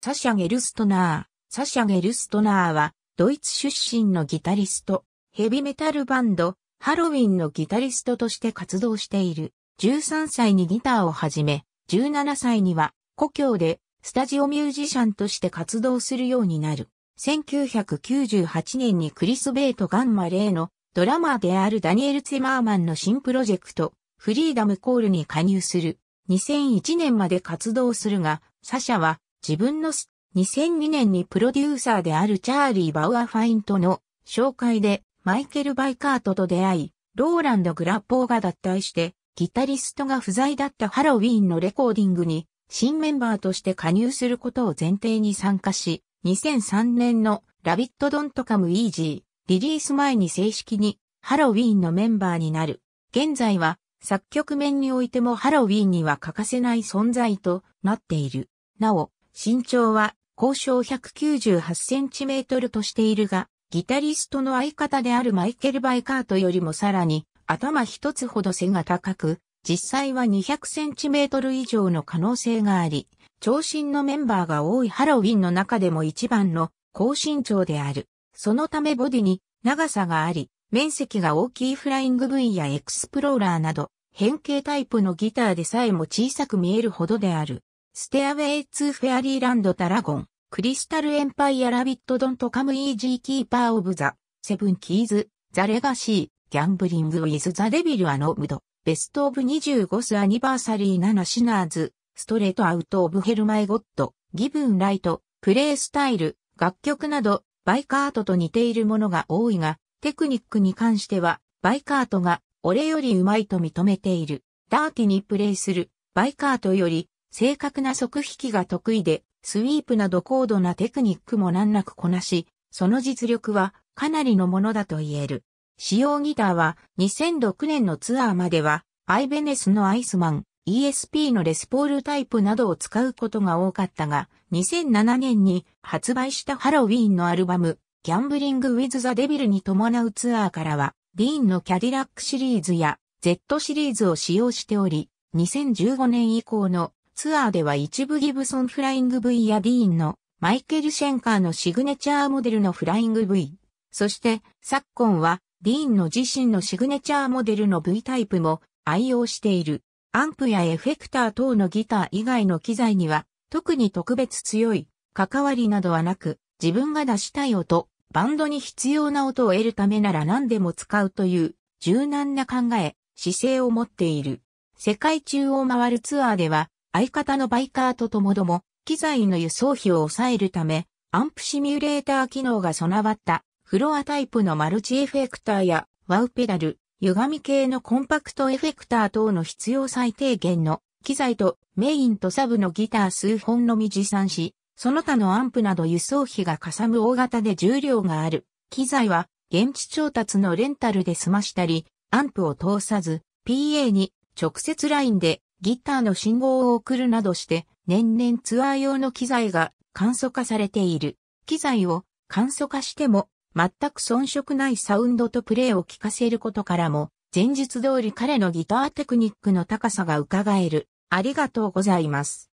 サシャ・ゲルストナー。サシャ・ゲルストナーは、ドイツ出身のギタリスト、ヘビメタルバンド、ハロウィンのギタリストとして活動している。13歳にギターを始め、17歳には、故郷で、スタジオミュージシャンとして活動するようになる。1998年にクリス・ベイト・ガンマ・レイのドラマーであるダニエル・ツェマーマンの新プロジェクト、フリーダム・コールに加入する。2001年まで活動するが、サシャは自分の2002年にプロデューサーであるチャーリー・バウアファインとの紹介でマイケル・バイカートと出会い、ローランド・グラッポーが脱退して、ギタリストが不在だったハロウィーンのレコーディングに新メンバーとして加入することを前提に参加し、2003年のラビット・ドント・カム・イージーリリース前に正式にハロウィーンのメンバーになる。現在は作曲面においてもハロウィーンには欠かせない存在となっている。なお、身長は交渉198センチメートルとしているが、ギタリストの相方であるマイケル・バイカートよりもさらに頭一つほど背が高く、実際は200センチメートル以上の可能性があり、長身のメンバーが多いハロウィンの中でも一番の高身長である。そのためボディに長さがあり、面積が大きいフライング V やエクスプローラーなど、変形タイプのギターでさえも小さく見えるほどである。ステアウェイツーフェアリーランドタラゴン、クリスタルエンパイアラビットドントカムイージーキーパーオブザ、セブンキーズ、ザレガシー、ギャンブリングウィズザデビルアノムド、ベストオブ25スアニバーサリー7シナーズ、ストレートアウトオブヘルマイゴッド、ギブンライト、プレイスタイル、楽曲など、バイカートと似ているものが多いが、テクニックに関しては、バイカートが俺より上手いと認めている。ダーティにプレイする、バイカートより正確な速引きが得意で、スイープなど高度なテクニックも難なくこなし、その実力はかなりのものだと言える。使用ギターは2006年のツアーまでは、アイベネスのアイスマン、ESP のレスポールタイプなどを使うことが多かったが、2007年に発売したハロウィーンのアルバム、ギャンブリング・ウィズ・ザ・デビルに伴うツアーからは、ディーンのキャディラックシリーズや Z シリーズを使用しており、2015年以降のツアーでは一部ギブソンフライング V やディーンのマイケル・シェンカーのシグネチャーモデルのフライング V。そして昨今はディーンの自身のシグネチャーモデルの V タイプも愛用している。アンプやエフェクター等のギター以外の機材には特に特別強い関わりなどはなく自分が出したい音、バンドに必要な音を得るためなら何でも使うという柔軟な考え、姿勢を持っている。世界中を回るツアーでは相方のバイカーとともども、機材の輸送費を抑えるため、アンプシミュレーター機能が備わったフロアタイプのマルチエフェクターやワウペダル、歪み系のコンパクトエフェクター等の必要最低限の機材とメインとサブのギター数本のみ持参し、その他のアンプなど輸送費がかさむ大型で重量がある機材は現地調達のレンタルで済ましたり、アンプを通さず PA に直接ラインでギターの信号を送るなどして、年々ツアー用の機材が簡素化されている。機材を簡素化しても、全く遜色ないサウンドとプレイを聞かせることからも、前述通り彼のギターテクニックの高さが伺える。ありがとうございます。